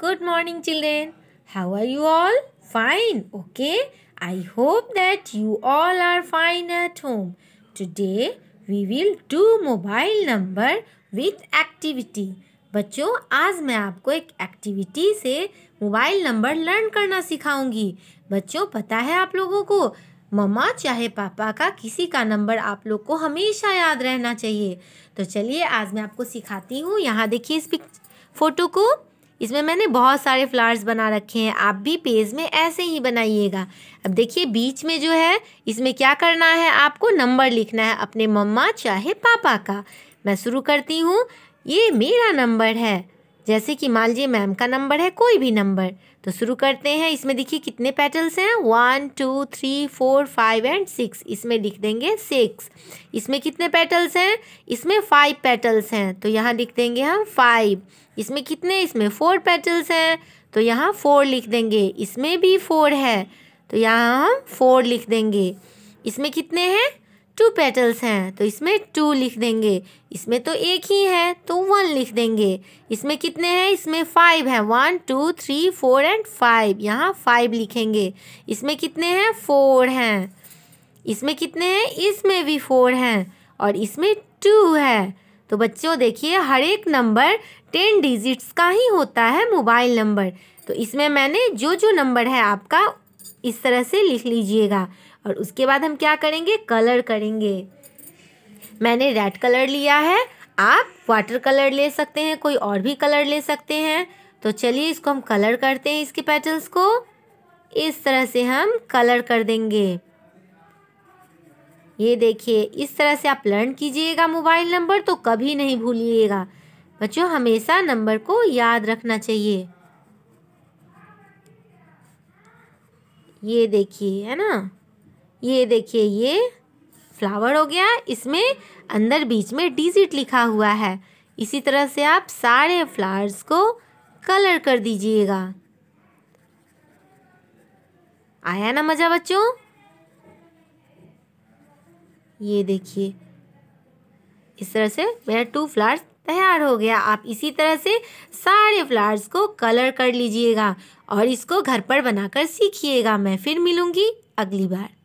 Good morning children. How are you all? Fine, okay? I hope that you all are fine at home. Today we will do mobile number with activity. बच्चों आज मैं आपको एक activity से mobile number learn करना सिखाऊंगी बच्चों पता है आप लोगों को मम्मा चाहे पापा का किसी का नंबर आप लोग को हमेशा याद रहना चाहिए तो चलिए आज मैं आपको सिखाती हूँ यहाँ देखिए इस पिक फ़ोटो को इसमें मैंने बहुत सारे फ्लावर्स बना रखे हैं आप भी पेज में ऐसे ही बनाइएगा अब देखिए बीच में जो है इसमें क्या करना है आपको नंबर लिखना है अपने मम्मा चाहे पापा का मैं शुरू करती हूँ ये मेरा नंबर है जैसे कि मान लीजिए मैम का नंबर है कोई भी नंबर तो शुरू करते हैं इसमें देखिए कितने पेटल्स हैं one two three four five and six इसमें लिख देंगे सिक्स इसमें कितने पेटल्स हैं इसमें फाइव पेटल्स हैं तो यहाँ लिख देंगे हम फाइव इसमें कितने इसमें फोर पेटल्स हैं तो यहाँ फोर लिख देंगे इसमें भी फोर है तो यहाँ हम फोर लिख देंगे इसमें कितने हैं टू पेटल्स हैं तो इसमें टू लिख देंगे इसमें तो एक ही है तो वन लिख देंगे इसमें कितने हैं इसमें फाइव हैं one two three four and five यहाँ फाइव लिखेंगे इसमें कितने हैं फोर हैं इसमें कितने हैं इसमें भी फोर हैं और इसमें टू है तो बच्चों देखिए हर एक नंबर टेन डिजिट्स का ही होता है मोबाइल नंबर तो इसमें मैंने जो जो नंबर है आपका इस तरह से लिख लीजिएगा और उसके बाद हम क्या करेंगे कलर करेंगे मैंने रेड कलर लिया है आप वाटर कलर ले सकते हैं कोई और भी कलर ले सकते हैं तो चलिए इसको हम कलर करते हैं इसके पैटर्न्स को इस तरह से हम कलर कर देंगे ये देखिए इस तरह से आप लर्न कीजिएगा मोबाइल नंबर तो कभी नहीं भूलिएगा बच्चों हमेशा नंबर को याद रखना चाहिए ये देखिए है ना ये देखिए ये फ्लावर हो गया इसमें अंदर बीच में डिजिट लिखा हुआ है इसी तरह से आप सारे फ्लावर्स को कलर कर दीजिएगा आया ना मज़ा बच्चों ये देखिए इस तरह से मेरा टू फ्लावर्स तैयार हो गया आप इसी तरह से सारे फ्लावर्स को कलर कर लीजिएगा और इसको घर पर बनाकर सीखिएगा मैं फिर मिलूंगी अगली बार